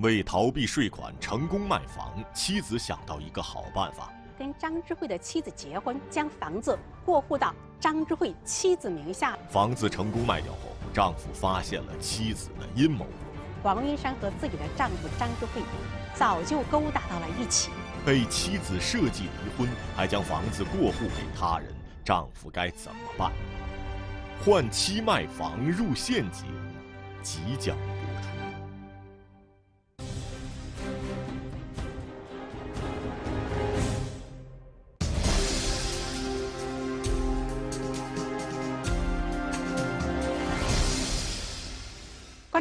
为逃避税款，成功卖房，妻子想到一个好办法：跟张智慧的妻子结婚，将房子过户到张智慧妻子名下。房子成功卖掉后，丈夫发现了妻子的阴谋。王云山和自己的丈夫张智慧早就勾搭到了一起，被妻子设计离婚，还将房子过户给他人，丈夫该怎么办？换妻卖房入陷阱，即将。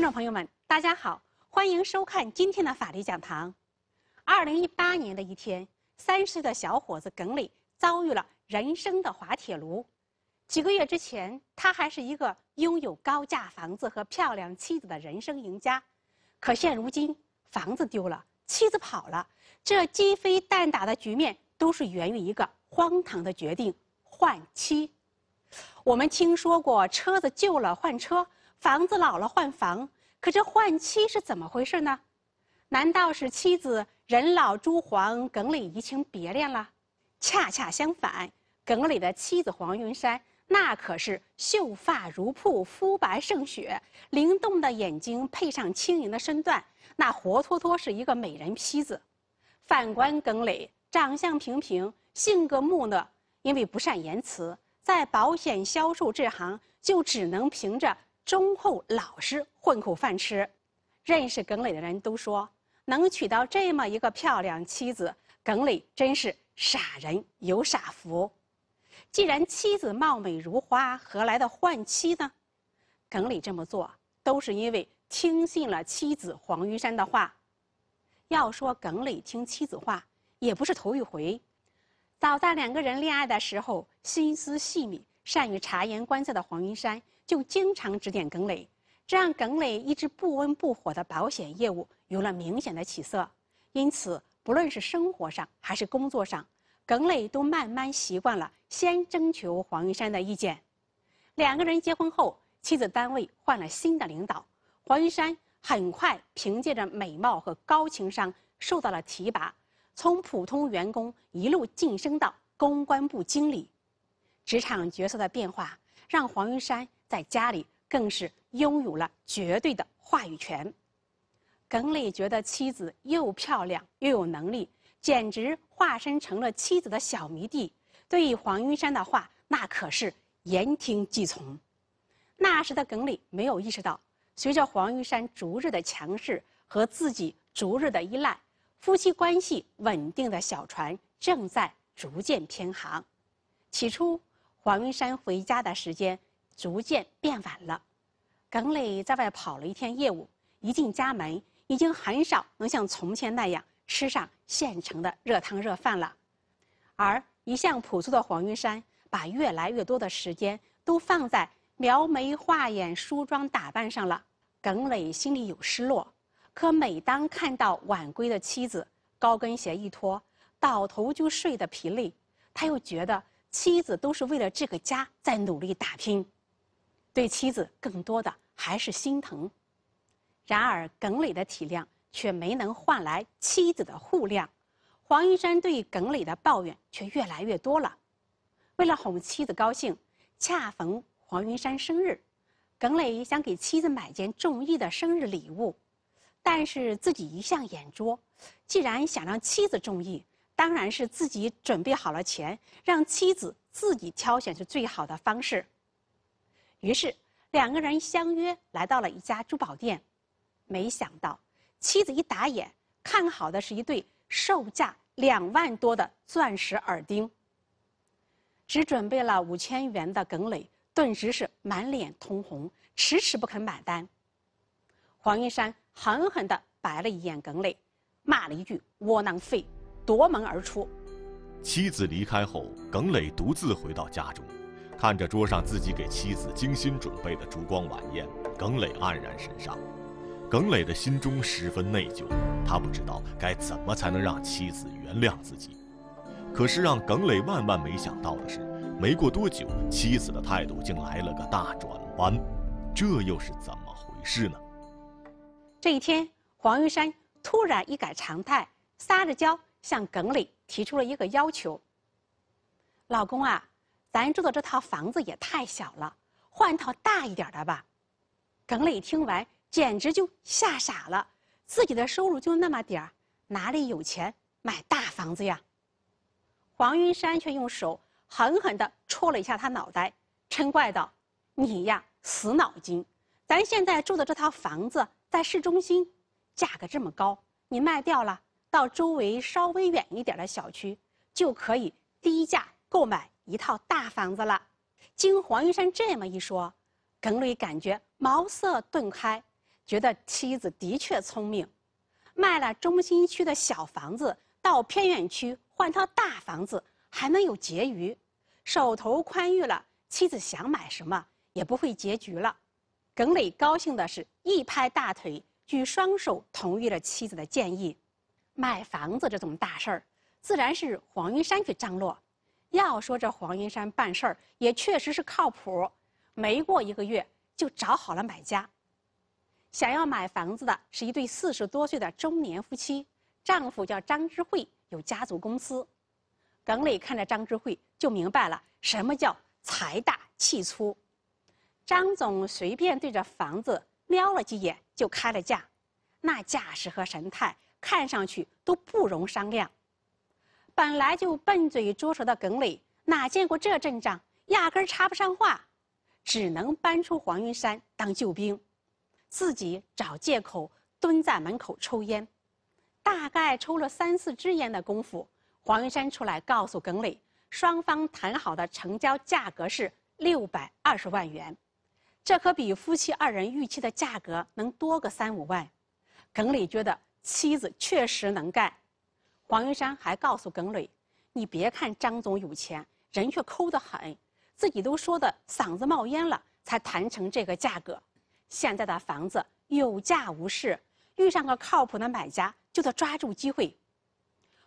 观众朋友们，大家好，欢迎收看今天的法律讲堂。二零一八年的一天，三十岁的小伙子耿磊遭遇了人生的滑铁卢。几个月之前，他还是一个拥有高价房子和漂亮妻子的人生赢家，可现如今，房子丢了，妻子跑了，这鸡飞蛋打的局面都是源于一个荒唐的决定——换妻。我们听说过车子旧了换车，房子老了换房。可这换妻是怎么回事呢？难道是妻子人老珠黄，耿磊移情别恋了？恰恰相反，耿磊的妻子黄云山那可是秀发如瀑，肤白胜雪，灵动的眼睛配上轻盈的身段，那活脱脱是一个美人坯子。反观耿磊，长相平平，性格木讷，因为不善言辞，在保险销售这行就只能凭着。忠厚老实，混口饭吃。认识耿磊的人都说，能娶到这么一个漂亮妻子，耿磊真是傻人有傻福。既然妻子貌美如花，何来的换妻呢？耿磊这么做，都是因为听信了妻子黄云山的话。要说耿磊听妻子话，也不是头一回。早在两个人恋爱的时候，心思细密、善于察言观色的黄云山。就经常指点耿磊，这让耿磊一直不温不火的保险业务有了明显的起色。因此，不论是生活上还是工作上，耿磊都慢慢习惯了先征求黄云山的意见。两个人结婚后，妻子单位换了新的领导，黄云山很快凭借着美貌和高情商受到了提拔，从普通员工一路晋升到公关部经理。职场角色的变化让黄云山。在家里更是拥有了绝对的话语权。耿磊觉得妻子又漂亮又有能力，简直化身成了妻子的小迷弟。对于黄云山的话，那可是言听计从。那时的耿磊没有意识到，随着黄云山逐日的强势和自己逐日的依赖，夫妻关系稳定的小船正在逐渐偏航。起初，黄云山回家的时间。逐渐变晚了，耿磊在外跑了一天业务，一进家门已经很少能像从前那样吃上现成的热汤热饭了。而一向朴素的黄云山，把越来越多的时间都放在描眉画眼、梳妆打扮上了。耿磊心里有失落，可每当看到晚归的妻子，高跟鞋一脱，倒头就睡得疲累，他又觉得妻子都是为了这个家在努力打拼。对妻子更多的还是心疼，然而耿磊的体谅却没能换来妻子的互谅，黄云山对耿磊的抱怨却越来越多了。为了哄妻子高兴，恰逢黄云山生日，耿磊想给妻子买件中意的生日礼物，但是自己一向眼拙，既然想让妻子中意，当然是自己准备好了钱，让妻子自己挑选是最好的方式。于是，两个人相约来到了一家珠宝店，没想到，妻子一打眼看好的是一对售价两万多的钻石耳钉。只准备了五千元的耿磊，顿时是满脸通红，迟迟不肯买单。黄云山狠狠地白了一眼耿磊，骂了一句“窝囊废”，夺门而出。妻子离开后，耿磊独自回到家中。看着桌上自己给妻子精心准备的烛光晚宴，耿磊黯然神伤。耿磊的心中十分内疚，他不知道该怎么才能让妻子原谅自己。可是让耿磊万万没想到的是，没过多久，妻子的态度竟来了个大转弯。这又是怎么回事呢？这一天，黄玉山突然一改常态，撒着娇向耿磊提出了一个要求：“老公啊。”咱住的这套房子也太小了，换套大一点的吧。耿磊听完简直就吓傻了，自己的收入就那么点儿，哪里有钱买大房子呀？黄云山却用手狠狠的戳了一下他脑袋，嗔怪道：“你呀，死脑筋！咱现在住的这套房子在市中心，价格这么高，你卖掉了，到周围稍微远一点的小区就可以低价购买。”一套大房子了，经黄云山这么一说，耿磊感觉茅塞顿开，觉得妻子的确聪明，卖了中心区的小房子，到偏远区换套大房子还能有结余，手头宽裕了，妻子想买什么也不会结局了。耿磊高兴的是，一拍大腿，举双手同意了妻子的建议，买房子这种大事儿，自然是黄云山去张罗。要说这黄云山办事儿也确实是靠谱，没过一个月就找好了买家。想要买房子的是一对四十多岁的中年夫妻，丈夫叫张智慧，有家族公司。耿磊看着张智慧就明白了什么叫财大气粗。张总随便对着房子瞄了几眼就开了价，那架势和神态看上去都不容商量。本来就笨嘴拙舌的耿磊哪见过这阵仗，压根插不上话，只能搬出黄云山当救兵，自己找借口蹲在门口抽烟。大概抽了三四支烟的功夫，黄云山出来告诉耿磊，双方谈好的成交价格是六百二十万元，这可比夫妻二人预期的价格能多个三五万。耿磊觉得妻子确实能干。黄云山还告诉耿磊：“你别看张总有钱，人却抠得很，自己都说的嗓子冒烟了才谈成这个价格。现在的房子有价无市，遇上个靠谱的买家就得抓住机会。”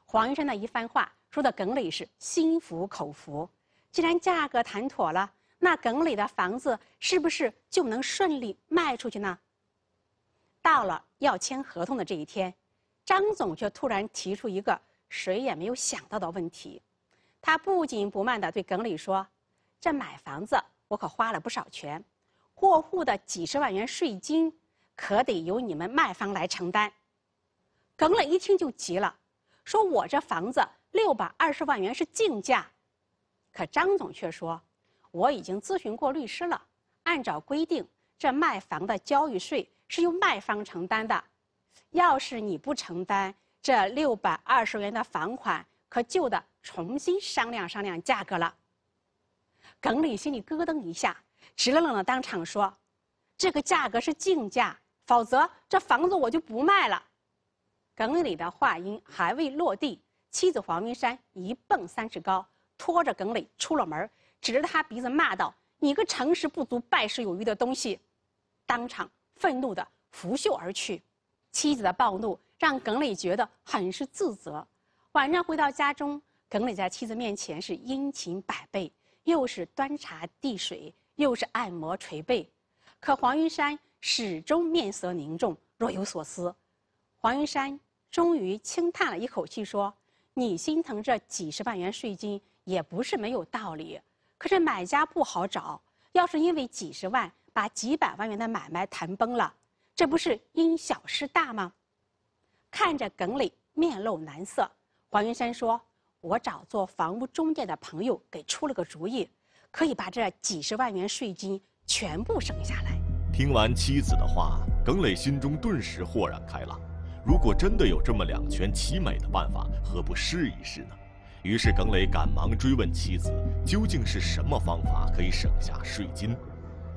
黄云山的一番话说的耿磊是心服口服。既然价格谈妥了，那耿磊的房子是不是就能顺利卖出去呢？到了要签合同的这一天。张总却突然提出一个谁也没有想到的问题，他不紧不慢地对耿磊说：“这买房子我可花了不少钱，过户的几十万元税金可得由你们卖方来承担。”耿磊一听就急了，说：“我这房子六百二十万元是竞价，可张总却说我已经咨询过律师了，按照规定，这卖房的交易税是由卖方承担的。”要是你不承担这六百二十元的房款，可就得重新商量商量价格了。耿磊心里咯噔一下，直愣愣的当场说：“这个价格是竞价，否则这房子我就不卖了。”耿磊的话音还未落地，妻子黄云山一蹦三尺高，拖着耿磊出了门，指着他鼻子骂道：“你个成事不足败事有余的东西！”当场愤怒的拂袖而去。妻子的暴怒让耿磊觉得很是自责。晚上回到家中，耿磊在妻子面前是殷勤百倍，又是端茶递水，又是按摩捶背。可黄云山始终面色凝重，若有所思。黄云山终于轻叹了一口气说：“你心疼这几十万元税金也不是没有道理，可是买家不好找，要是因为几十万把几百万元的买卖谈崩了。”这不是因小失大吗？看着耿磊面露难色，黄云山说：“我找做房屋中介的朋友给出了个主意，可以把这几十万元税金全部省下来。”听完妻子的话，耿磊心中顿时豁然开朗。如果真的有这么两全其美的办法，何不试一试呢？于是耿磊赶忙追问妻子：“究竟是什么方法可以省下税金？”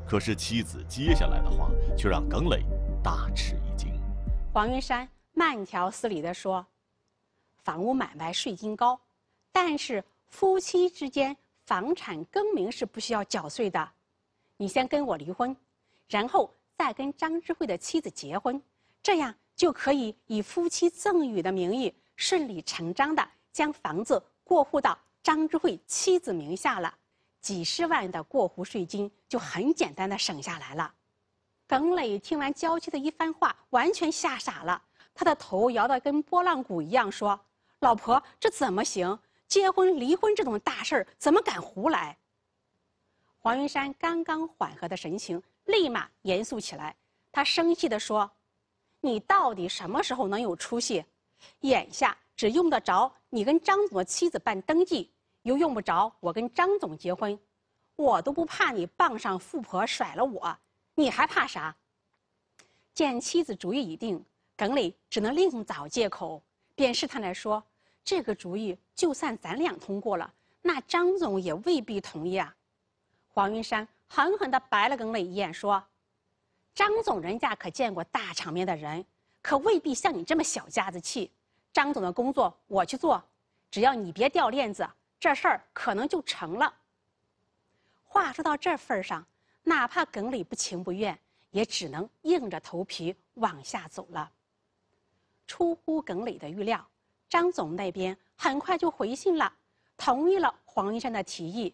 可是妻子接下来的话却让耿磊。大吃一惊，黄云山慢条斯理地说：“房屋买卖税金高，但是夫妻之间房产更名是不需要缴税的。你先跟我离婚，然后再跟张智慧的妻子结婚，这样就可以以夫妻赠与的名义，顺理成章的将房子过户到张智慧妻子名下了，几十万的过户税金就很简单的省下来了。”耿磊听完娇妻的一番话，完全吓傻了，他的头摇得跟拨浪鼓一样，说：“老婆，这怎么行？结婚、离婚这种大事儿，怎么敢胡来？”黄云山刚刚缓和的神情，立马严肃起来，他生气地说：“你到底什么时候能有出息？眼下只用得着你跟张总的妻子办登记，又用不着我跟张总结婚，我都不怕你傍上富婆甩了我。”你还怕啥？见妻子主意已定，耿磊只能另找借口，便试探来说：“这个主意就算咱俩通过了，那张总也未必同意啊。”黄云山狠狠地白了耿磊一眼，说：“张总人家可见过大场面的人，可未必像你这么小家子气。张总的工作我去做，只要你别掉链子，这事儿可能就成了。”话说到这份上。哪怕耿磊不情不愿，也只能硬着头皮往下走了。出乎耿磊的预料，张总那边很快就回信了，同意了黄医山的提议。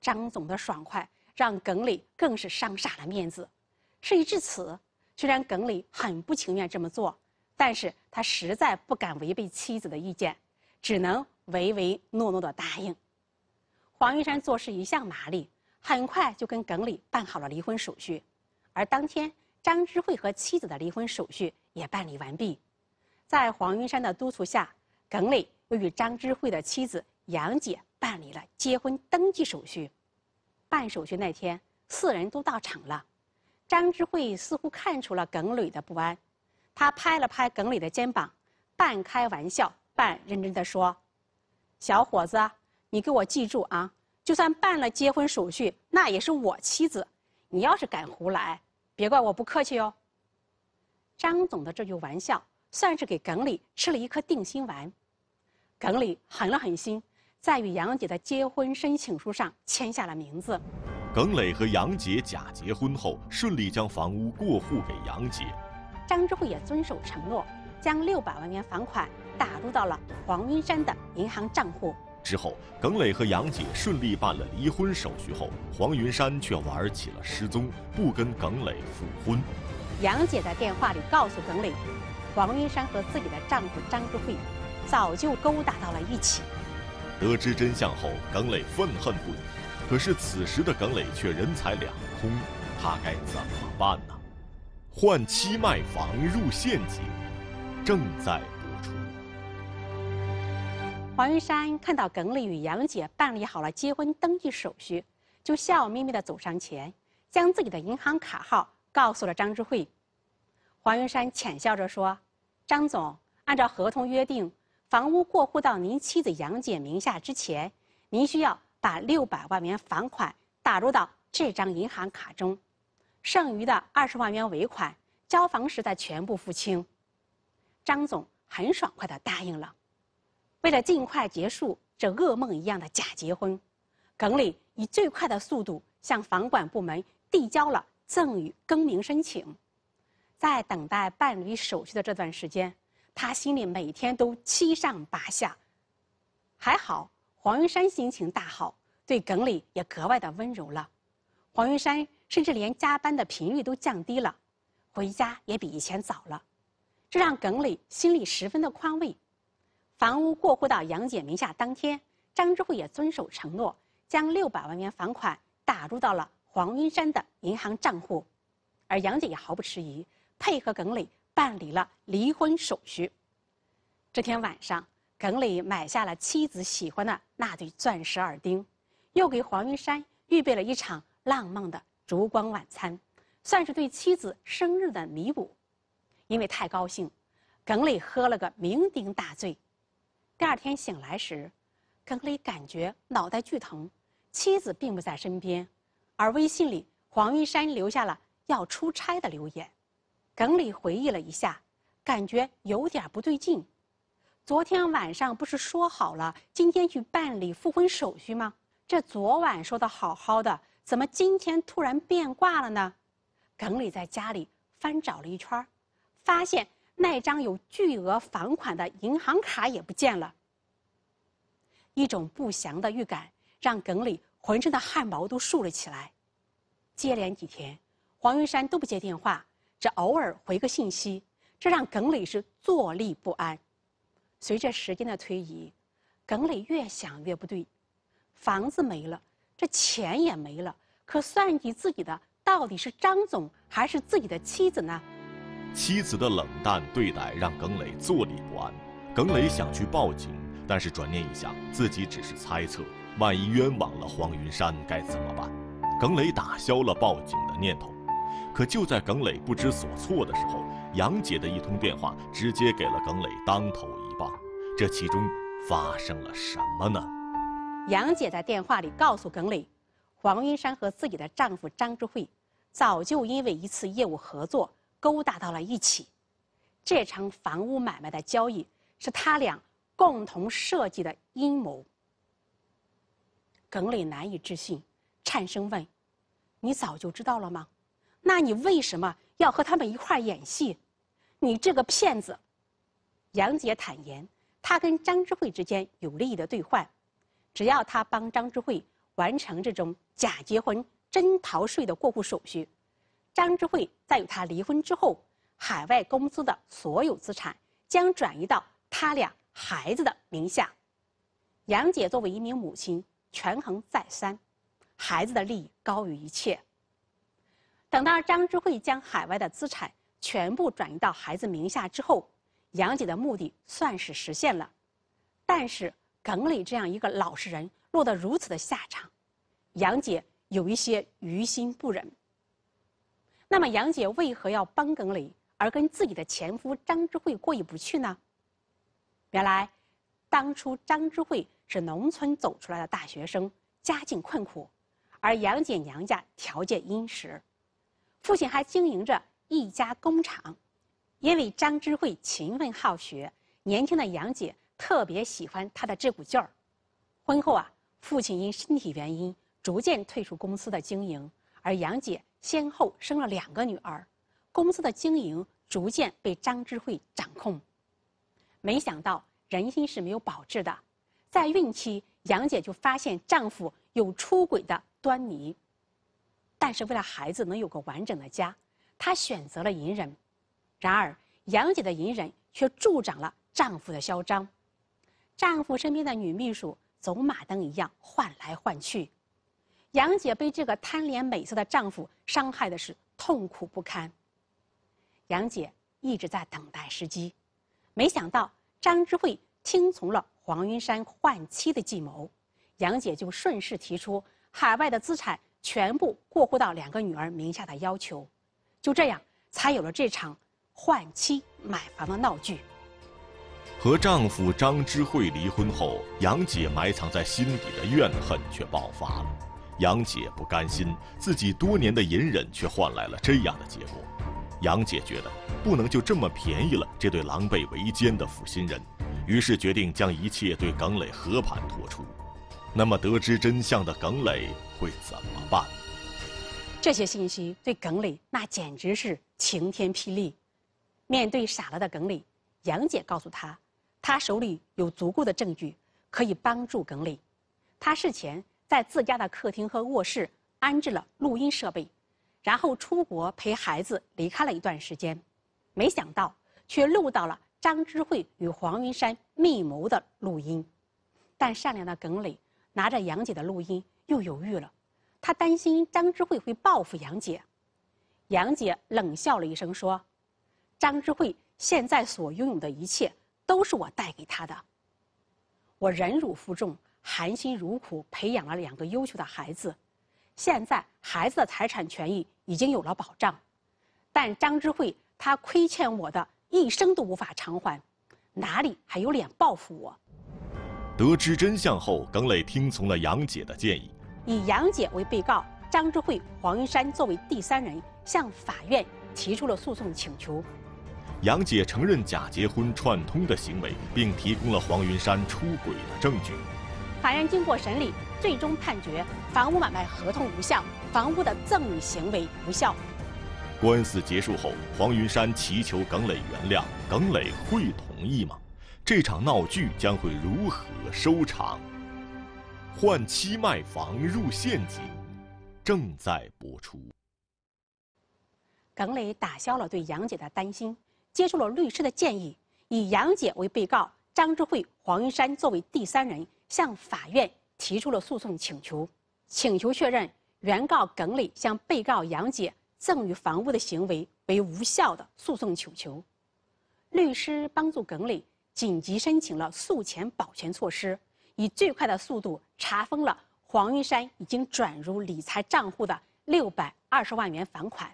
张总的爽快让耿磊更是伤傻了面子。事已至此，虽然耿磊很不情愿这么做，但是他实在不敢违背妻子的意见，只能唯唯诺诺的答应。黄玉山做事一向麻利。很快就跟耿磊办好了离婚手续，而当天张智慧和妻子的离婚手续也办理完毕。在黄云山的督促下，耿磊又与张智慧的妻子杨姐办理了结婚登记手续。办手续那天，四人都到场了。张智慧似乎看出了耿磊的不安，他拍了拍耿磊的肩膀，半开玩笑半认真地说：“小伙子，你给我记住啊。”就算办了结婚手续，那也是我妻子。你要是敢胡来，别怪我不客气哦。张总的这句玩笑，算是给耿李吃了一颗定心丸。耿李狠了狠心，在与杨姐的结婚申请书上签下了名字。耿磊和杨姐假结婚后，顺利将房屋过户给杨姐。张志慧也遵守承诺，将六百万元房款打入到了黄云山的银行账户。之后，耿磊和杨姐顺利办了离婚手续后，黄云山却玩起了失踪，不跟耿磊复婚。杨姐在电话里告诉耿磊，黄云山和自己的丈夫张志慧早就勾搭到了一起。得知真相后，耿磊愤恨不已。可是此时的耿磊却人财两空，他该怎么办呢？换妻卖房入陷阱，正在。黄云山看到耿磊与杨姐办理好了结婚登记手续，就笑眯眯地走上前，将自己的银行卡号告诉了张智慧。黄云山浅笑着说：“张总，按照合同约定，房屋过户到您妻子杨姐名下之前，您需要把六百万元房款打入到这张银行卡中，剩余的二十万元尾款交房时再全部付清。”张总很爽快地答应了。为了尽快结束这噩梦一样的假结婚，耿磊以最快的速度向房管部门递交了赠与更名申请。在等待办理手续的这段时间，他心里每天都七上八下。还好黄云山心情大好，对耿磊也格外的温柔了。黄云山甚至连加班的频率都降低了，回家也比以前早了，这让耿磊心里十分的宽慰。房屋过户到杨姐名下当天，张智慧也遵守承诺，将六百万元房款打入到了黄云山的银行账户，而杨姐也毫不迟疑，配合耿磊办理了离婚手续。这天晚上，耿磊买下了妻子喜欢的那对钻石耳钉，又给黄云山预备了一场浪漫的烛光晚餐，算是对妻子生日的弥补。因为太高兴，耿磊喝了个酩酊大醉。第二天醒来时，耿磊感觉脑袋巨疼，妻子并不在身边，而微信里黄云山留下了要出差的留言。耿磊回忆了一下，感觉有点不对劲。昨天晚上不是说好了今天去办理复婚手续吗？这昨晚说的好好的，怎么今天突然变卦了呢？耿磊在家里翻找了一圈，发现。那张有巨额房款的银行卡也不见了。一种不祥的预感让耿磊浑身的汗毛都竖了起来。接连几天，黄云山都不接电话，只偶尔回个信息，这让耿磊是坐立不安。随着时间的推移，耿磊越想越不对，房子没了，这钱也没了，可算计自己的到底是张总还是自己的妻子呢？妻子的冷淡对待让耿磊坐立不安。耿磊想去报警，但是转念一想，自己只是猜测，万一冤枉了黄云山该怎么办？耿磊打消了报警的念头。可就在耿磊不知所措的时候，杨姐的一通电话直接给了耿磊当头一棒。这其中发生了什么呢？杨姐在电话里告诉耿磊，黄云山和自己的丈夫张志慧，早就因为一次业务合作。勾搭到了一起，这场房屋买卖的交易是他俩共同设计的阴谋。耿磊难以置信，颤声问：“你早就知道了吗？那你为什么要和他们一块演戏？你这个骗子！”杨杰坦言，他跟张智慧之间有利益的兑换，只要他帮张智慧完成这种假结婚、真逃税的过户手续。张智慧在与他离婚之后，海外公司的所有资产将转移到他俩孩子的名下。杨姐作为一名母亲，权衡再三，孩子的利益高于一切。等到张智慧将海外的资产全部转移到孩子名下之后，杨姐的目的算是实现了。但是耿磊这样一个老实人，落得如此的下场，杨姐有一些于心不忍。那么，杨姐为何要帮耿磊，而跟自己的前夫张智慧过意不去呢？原来，当初张智慧是农村走出来的大学生，家境困苦，而杨姐娘家条件殷实，父亲还经营着一家工厂。因为张智慧勤奋好学，年轻的杨姐特别喜欢他的这股劲儿。婚后啊，父亲因身体原因逐渐退出公司的经营，而杨姐。先后生了两个女儿，公司的经营逐渐被张智慧掌控。没想到人心是没有保质的，在孕期杨姐就发现丈夫有出轨的端倪，但是为了孩子能有个完整的家，她选择了隐忍。然而杨姐的隐忍却助长了丈夫的嚣张，丈夫身边的女秘书走马灯一样换来换去。杨姐被这个贪恋美色的丈夫伤害的是痛苦不堪。杨姐一直在等待时机，没想到张之慧听从了黄云山换妻的计谋，杨姐就顺势提出海外的资产全部过户到两个女儿名下的要求，就这样才有了这场换妻买房的闹剧。和丈夫张之慧离婚后，杨姐埋藏在心底的怨恨却爆发了。杨姐不甘心自己多年的隐忍，却换来了这样的结果。杨姐觉得不能就这么便宜了这对狼狈为奸的负心人，于是决定将一切对耿磊和盘托出。那么，得知真相的耿磊会怎么办？这些信息对耿磊那简直是晴天霹雳。面对傻了的耿磊，杨姐告诉他，他手里有足够的证据可以帮助耿磊。他事前。在自家的客厅和卧室安置了录音设备，然后出国陪孩子离开了一段时间，没想到却录到了张智慧与黄云山密谋的录音。但善良的耿磊拿着杨姐的录音又犹豫了，他担心张智慧会报复杨姐。杨姐冷笑了一声说：“张智慧现在所拥有的一切都是我带给他的，我忍辱负重。”含辛茹苦培养了两个优秀的孩子，现在孩子的财产权益已经有了保障，但张智慧他亏欠我的一生都无法偿还，哪里还有脸报复我？得知真相后，耿磊听从了杨姐的建议，以杨姐为被告，张智慧、黄云山作为第三人向法院提出了诉讼请求。杨姐承认假结婚串通的行为，并提供了黄云山出轨的证据。法院经过审理，最终判决房屋买卖合同无效，房屋的赠与行为无效。官司结束后，黄云山祈求耿磊原谅，耿磊会同意吗？这场闹剧将会如何收场？“换妻卖房入陷阱”正在播出。耿磊打消了对杨姐的担心，接受了律师的建议，以杨姐为被告，张志慧、黄云山作为第三人。向法院提出了诉讼请求，请求确认原告耿磊向被告杨姐赠与房屋的行为为无效的诉讼请求。律师帮助耿磊紧急申请了诉前保全措施，以最快的速度查封了黄云山已经转入理财账户的六百二十万元房款。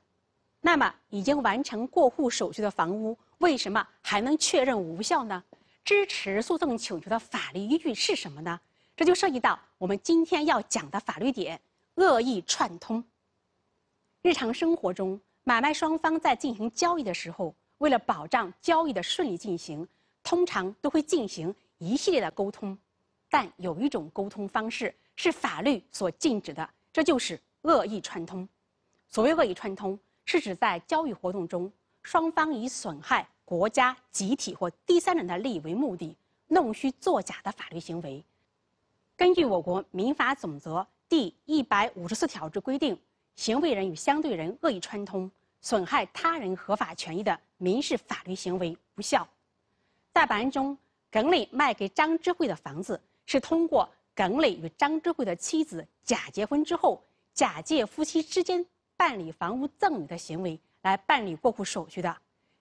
那么，已经完成过户手续的房屋，为什么还能确认无效呢？支持诉讼请求的法律依据是什么呢？这就涉及到我们今天要讲的法律点——恶意串通。日常生活中，买卖双方在进行交易的时候，为了保障交易的顺利进行，通常都会进行一系列的沟通。但有一种沟通方式是法律所禁止的，这就是恶意串通。所谓恶意串通，是指在交易活动中，双方以损害。国家、集体或第三人的利益为目的弄虚作假的法律行为，根据我国《民法总则》第一百五十四条之规定，行为人与相对人恶意串通，损害他人合法权益的民事法律行为无效。在本案中，耿磊卖给张智慧的房子是通过耿磊与张智慧的妻子假结婚之后，假借夫妻之间办理房屋赠与的行为来办理过户手续的，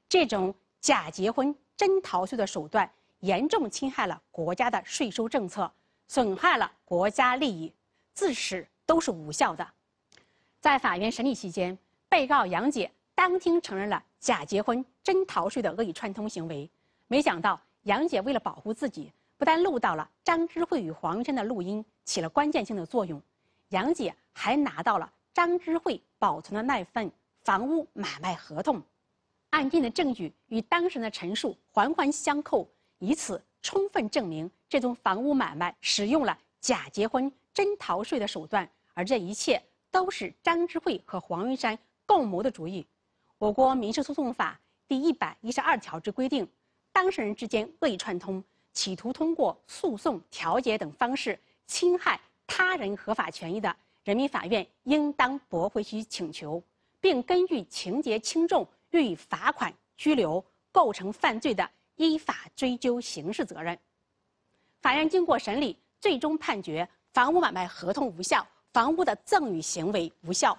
这种。假结婚真逃税的手段严重侵害了国家的税收政策，损害了国家利益，自始都是无效的。在法院审理期间，被告杨姐当庭承认了假结婚真逃税的恶意串通行为。没想到，杨姐为了保护自己，不但录到了张智慧与黄云山的录音，起了关键性的作用，杨姐还拿到了张智慧保存的那份房屋买卖合同。案件的证据与当事人的陈述环环相扣，以此充分证明这宗房屋买卖使用了假结婚、真逃税的手段，而这一切都是张智慧和黄云山共谋的主意。我国民事诉讼法第一百一十二条之规定，当事人之间恶意串通，企图通过诉讼、调解等方式侵害他人合法权益的，人民法院应当驳回其请求，并根据情节轻重。予以罚款、拘留，构成犯罪的，依法追究刑事责任。法院经过审理，最终判决房屋买卖合同无效，房屋的赠与行为无效。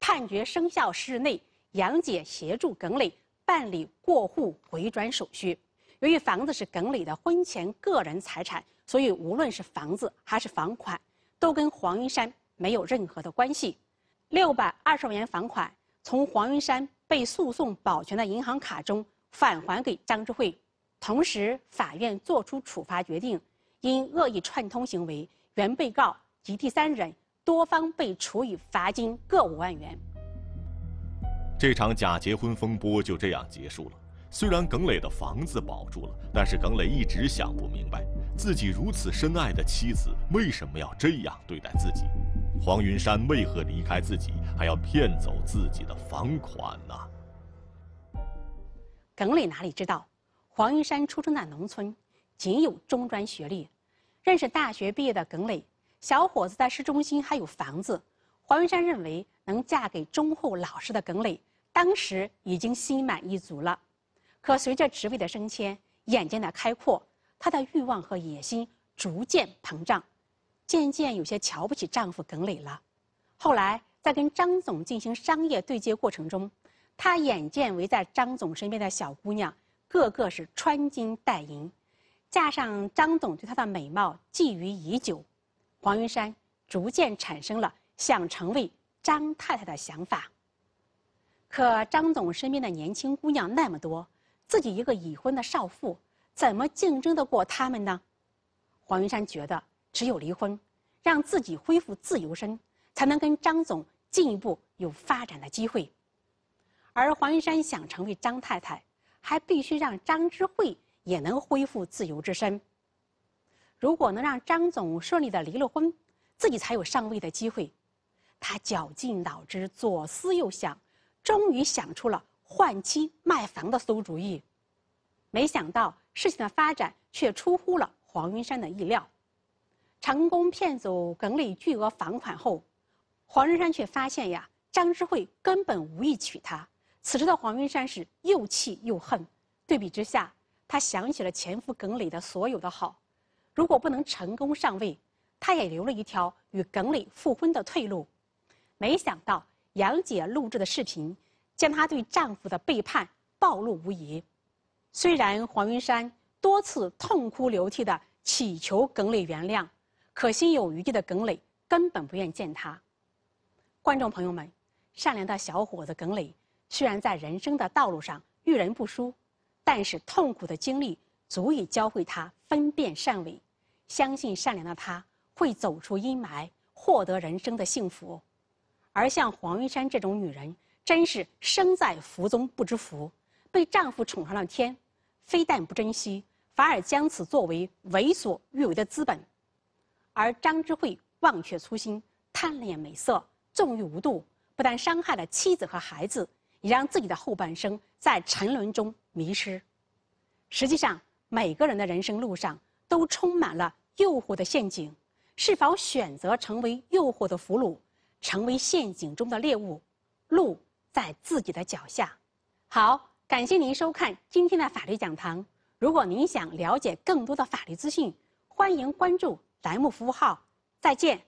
判决生效十日内，杨姐协助耿磊办理过户回转手续。由于房子是耿磊的婚前个人财产，所以无论是房子还是房款，都跟黄云山没有任何的关系。六百二十万元房款从黄云山。被诉讼保全的银行卡中返还给张志慧，同时法院作出处罚决定，因恶意串通行为，原被告及第三人多方被处以罚金各五万元。这场假结婚风波就这样结束了。虽然耿磊的房子保住了，但是耿磊一直想不明白，自己如此深爱的妻子为什么要这样对待自己。黄云山为何离开自己，还要骗走自己的房款呢？耿磊哪里知道，黄云山出生在农村，仅有中专学历，认识大学毕业的耿磊，小伙子在市中心还有房子。黄云山认为能嫁给忠厚老实的耿磊，当时已经心满意足了。可随着职位的升迁，眼界的开阔，他的欲望和野心逐渐膨胀。渐渐有些瞧不起丈夫耿磊了。后来在跟张总进行商业对接过程中，她眼见围在张总身边的小姑娘个个是穿金戴银，加上张总对她的美貌觊觎已久，黄云山逐渐产生了想成为张太太的想法。可张总身边的年轻姑娘那么多，自己一个已婚的少妇，怎么竞争得过他们呢？黄云山觉得。只有离婚，让自己恢复自由身，才能跟张总进一步有发展的机会。而黄云山想成为张太太，还必须让张智慧也能恢复自由之身。如果能让张总顺利的离了婚，自己才有上位的机会。他绞尽脑汁，左思右想，终于想出了换妻卖房的馊主意。没想到事情的发展却出乎了黄云山的意料。成功骗走耿磊巨额房款后，黄云山却发现呀，张智慧根本无意娶她。此时的黄云山是又气又恨。对比之下，他想起了前夫耿磊的所有的好。如果不能成功上位，他也留了一条与耿磊复婚的退路。没想到杨姐录制的视频，将她对丈夫的背叛暴露无遗。虽然黄云山多次痛哭流涕的祈求耿磊原谅，可心有余悸的耿磊根本不愿见他。观众朋友们，善良的小伙子耿磊虽然在人生的道路上遇人不淑，但是痛苦的经历足以教会他分辨善伪。相信善良的他会走出阴霾，获得人生的幸福。而像黄玉山这种女人，真是生在福中不知福，被丈夫宠上了天，非但不珍惜，反而将此作为为所欲为的资本。而张之慧忘却初心，贪恋美色，纵欲无度，不但伤害了妻子和孩子，也让自己的后半生在沉沦中迷失。实际上，每个人的人生路上都充满了诱惑的陷阱，是否选择成为诱惑的俘虏，成为陷阱中的猎物，路在自己的脚下。好，感谢您收看今天的法律讲堂。如果您想了解更多的法律资讯，欢迎关注。莱姆夫号，再见。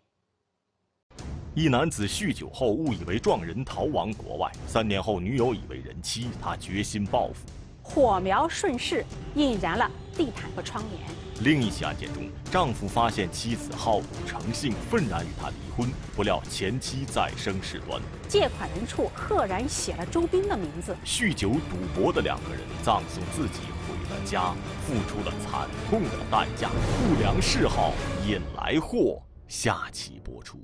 一男子酗酒后误以为撞人，逃亡国外。三年后，女友已为人妻，他决心报复。火苗顺势引燃了地毯和窗帘。另一起案件中，丈夫发现妻子好赌成性，愤然与她离婚。不料前妻再生事端。借款人处赫然写了周斌的名字。酗酒赌博的两个人，葬送自己。毁了家，付出了惨痛的代价。不良嗜好引来祸，下期播出。